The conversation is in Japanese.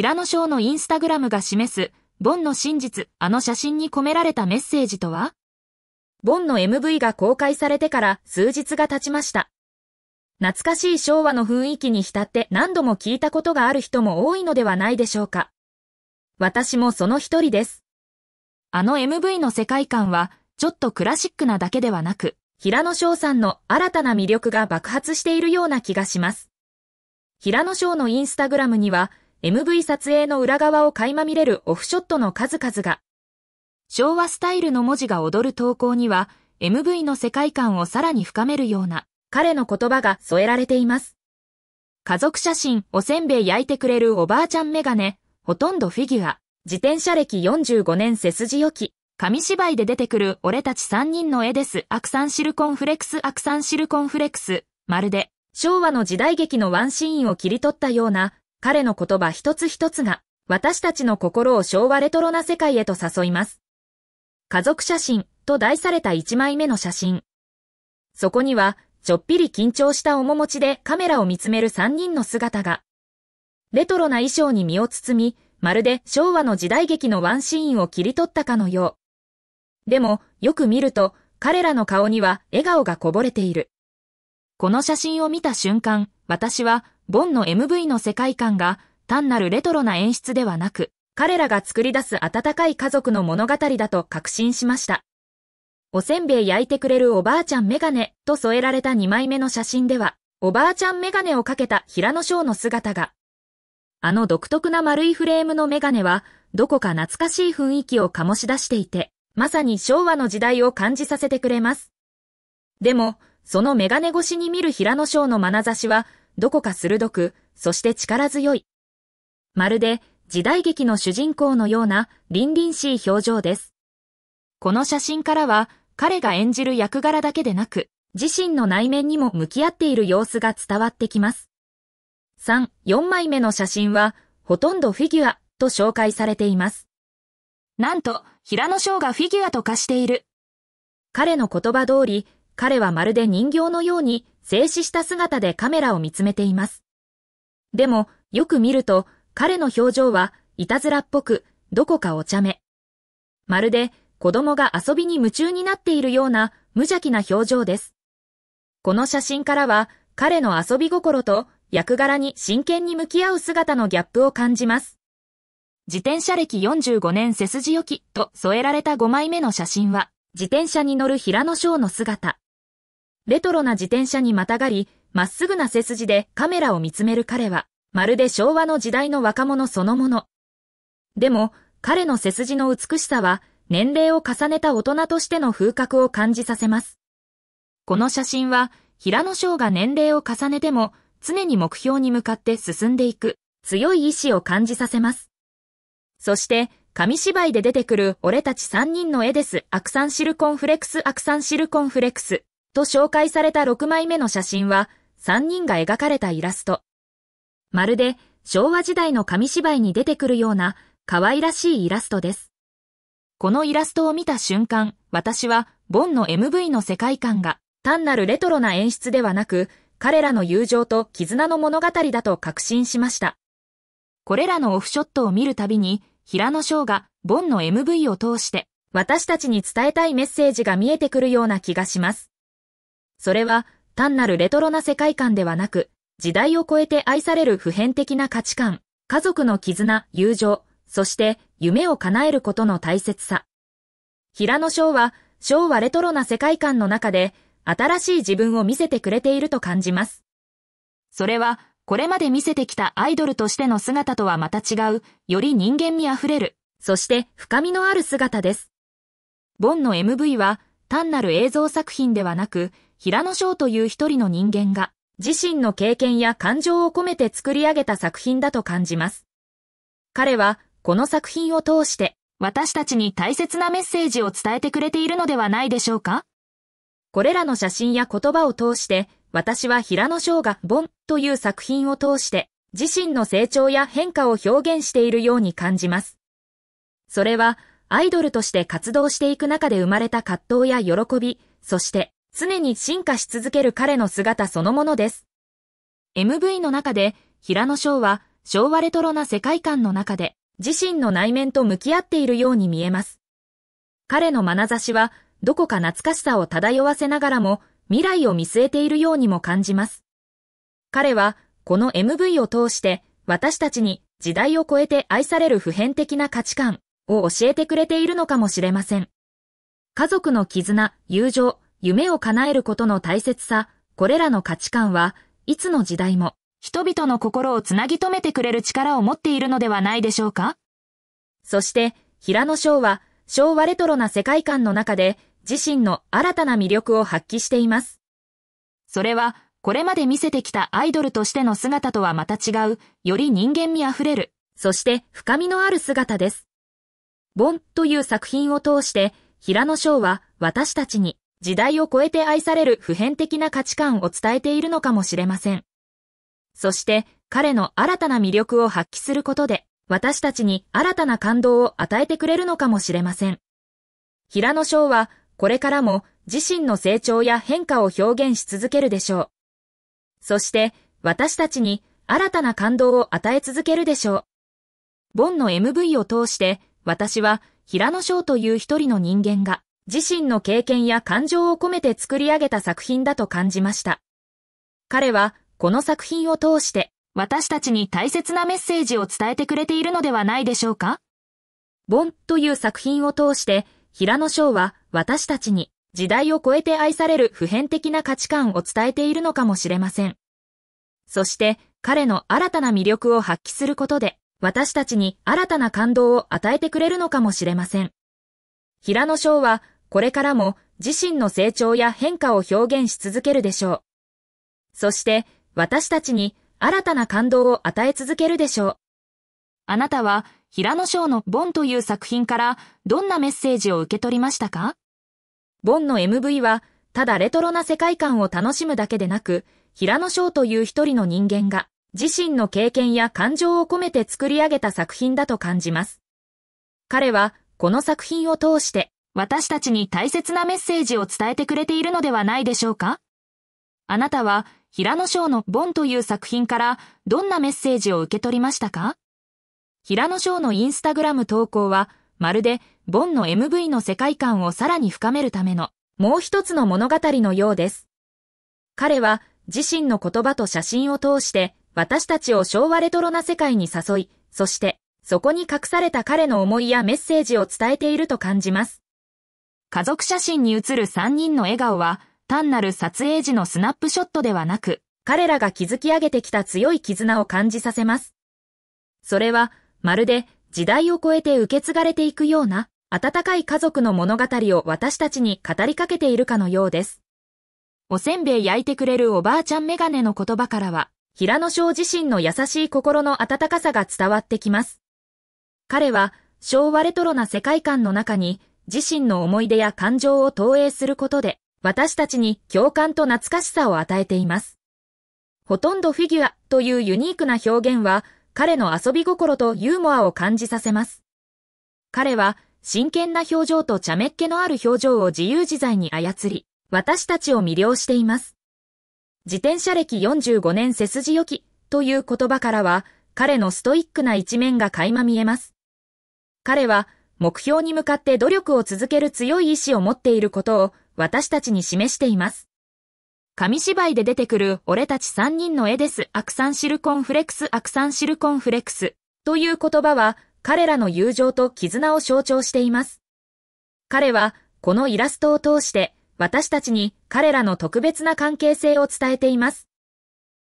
平野翔のインスタグラムが示す、ボンの真実、あの写真に込められたメッセージとはボンの MV が公開されてから数日が経ちました。懐かしい昭和の雰囲気に浸って何度も聞いたことがある人も多いのではないでしょうか。私もその一人です。あの MV の世界観は、ちょっとクラシックなだけではなく、平野翔さんの新たな魅力が爆発しているような気がします。平野翔のインスタグラムには、MV 撮影の裏側を垣間見れるオフショットの数々が。昭和スタイルの文字が踊る投稿には、MV の世界観をさらに深めるような、彼の言葉が添えられています。家族写真、おせんべい焼いてくれるおばあちゃんメガネ、ほとんどフィギュア、自転車歴45年背筋良き、紙芝居で出てくる俺たち3人の絵です。アクサンシルコンフレックス、アクサンシルコンフレックス。まるで、昭和の時代劇のワンシーンを切り取ったような、彼の言葉一つ一つが、私たちの心を昭和レトロな世界へと誘います。家族写真と題された一枚目の写真。そこには、ちょっぴり緊張した面持ちでカメラを見つめる三人の姿が。レトロな衣装に身を包み、まるで昭和の時代劇のワンシーンを切り取ったかのよう。でも、よく見ると、彼らの顔には笑顔がこぼれている。この写真を見た瞬間、私はボンの MV の世界観が単なるレトロな演出ではなく、彼らが作り出す温かい家族の物語だと確信しました。おせんべい焼いてくれるおばあちゃんメガネと添えられた2枚目の写真では、おばあちゃんメガネをかけた平野翔の姿が。あの独特な丸いフレームのメガネは、どこか懐かしい雰囲気を醸し出していて、まさに昭和の時代を感じさせてくれます。でも、そのメガネ越しに見る平野翔の眼差しは、どこか鋭く、そして力強い。まるで時代劇の主人公のような凛々しい表情です。この写真からは彼が演じる役柄だけでなく、自身の内面にも向き合っている様子が伝わってきます。3、4枚目の写真は、ほとんどフィギュアと紹介されています。なんと、平野翔がフィギュアと化している。彼の言葉通り、彼はまるで人形のように静止した姿でカメラを見つめています。でも、よく見ると、彼の表情はいたずらっぽく、どこかお茶目。まるで子供が遊びに夢中になっているような無邪気な表情です。この写真からは、彼の遊び心と役柄に真剣に向き合う姿のギャップを感じます。自転車歴45年背筋置きと添えられた5枚目の写真は、自転車に乗る平野翔の姿。レトロな自転車にまたがり、まっすぐな背筋でカメラを見つめる彼は、まるで昭和の時代の若者そのもの。でも、彼の背筋の美しさは、年齢を重ねた大人としての風格を感じさせます。この写真は、平野翔が年齢を重ねても、常に目標に向かって進んでいく、強い意志を感じさせます。そして、紙芝居で出てくる俺たち3人の絵です。アクサンシルコンフレックスアクサンシルコンフレックス。と紹介された6枚目の写真は、3人が描かれたイラスト。まるで昭和時代の紙芝居に出てくるような可愛らしいイラストです。このイラストを見た瞬間、私はボンの MV の世界観が単なるレトロな演出ではなく、彼らの友情と絆の物語だと確信しました。これらのオフショットを見るたびに、平野翔がボンの MV を通して、私たちに伝えたいメッセージが見えてくるような気がします。それは単なるレトロな世界観ではなく、時代を超えて愛される普遍的な価値観、家族の絆、友情、そして夢を叶えることの大切さ。平野翔は昭和レトロな世界観の中で新しい自分を見せてくれていると感じます。それはこれまで見せてきたアイドルとしての姿とはまた違う、より人間味あふれる、そして深みのある姿です。ボンの MV は単なる映像作品ではなく、平野翔という一人の人間が、自身の経験や感情を込めて作り上げた作品だと感じます。彼は、この作品を通して、私たちに大切なメッセージを伝えてくれているのではないでしょうかこれらの写真や言葉を通して、私は平野翔がボンという作品を通して、自身の成長や変化を表現しているように感じます。それは、アイドルとして活動していく中で生まれた葛藤や喜び、そして、常に進化し続ける彼の姿そのものです。MV の中で、平野翔は昭和レトロな世界観の中で、自身の内面と向き合っているように見えます。彼の眼差しは、どこか懐かしさを漂わせながらも、未来を見据えているようにも感じます。彼は、この MV を通して、私たちに時代を超えて愛される普遍的な価値観を教えてくれているのかもしれません。家族の絆、友情、夢を叶えることの大切さ、これらの価値観はいつの時代も人々の心をつなぎ止めてくれる力を持っているのではないでしょうかそして平野翔は昭和レトロな世界観の中で自身の新たな魅力を発揮しています。それはこれまで見せてきたアイドルとしての姿とはまた違う、より人間味あふれる、そして深みのある姿です。ボンという作品を通して平野翔は私たちに時代を超えて愛される普遍的な価値観を伝えているのかもしれません。そして彼の新たな魅力を発揮することで、私たちに新たな感動を与えてくれるのかもしれません。平野翔は、これからも自身の成長や変化を表現し続けるでしょう。そして、私たちに新たな感動を与え続けるでしょう。ボンの MV を通して、私は平野翔という一人の人間が、自身の経験や感情を込めて作り上げた作品だと感じました。彼は、この作品を通して、私たちに大切なメッセージを伝えてくれているのではないでしょうかボンという作品を通して、平野翔は私たちに時代を超えて愛される普遍的な価値観を伝えているのかもしれません。そして、彼の新たな魅力を発揮することで、私たちに新たな感動を与えてくれるのかもしれません。平野翔はこれからも自身の成長や変化を表現し続けるでしょう。そして、私たちに新たな感動を与え続けるでしょう。あなたは、平野翔のボンという作品からどんなメッセージを受け取りましたかボンの MV は、ただレトロな世界観を楽しむだけでなく、平野翔という一人の人間が、自身の経験や感情を込めて作り上げた作品だと感じます。彼は、この作品を通して、私たちに大切なメッセージを伝えてくれているのではないでしょうかあなたは平野翔のボンという作品からどんなメッセージを受け取りましたか平野翔のインスタグラム投稿はまるでボンの MV の世界観をさらに深めるためのもう一つの物語のようです。彼は自身の言葉と写真を通して私たちを昭和レトロな世界に誘い、そしてそこに隠された彼の思いやメッセージを伝えていると感じます。家族写真に写る3人の笑顔は、単なる撮影時のスナップショットではなく、彼らが築き上げてきた強い絆を感じさせます。それは、まるで時代を超えて受け継がれていくような、温かい家族の物語を私たちに語りかけているかのようです。おせんべい焼いてくれるおばあちゃんメガネの言葉からは、平野翔自身の優しい心の温かさが伝わってきます。彼は、昭和レトロな世界観の中に、自身の思い出や感情を投影することで、私たちに共感と懐かしさを与えています。ほとんどフィギュアというユニークな表現は、彼の遊び心とユーモアを感じさせます。彼は、真剣な表情と茶目っ気のある表情を自由自在に操り、私たちを魅了しています。自転車歴45年背筋良きという言葉からは、彼のストイックな一面が垣間見えます。彼は目標に向かって努力を続ける強い意志を持っていることを私たちに示しています。紙芝居で出てくる俺たち3人の絵です。アクサンシルコンフレックス、アクサンシルコンフレックスという言葉は彼らの友情と絆を象徴しています。彼はこのイラストを通して私たちに彼らの特別な関係性を伝えています。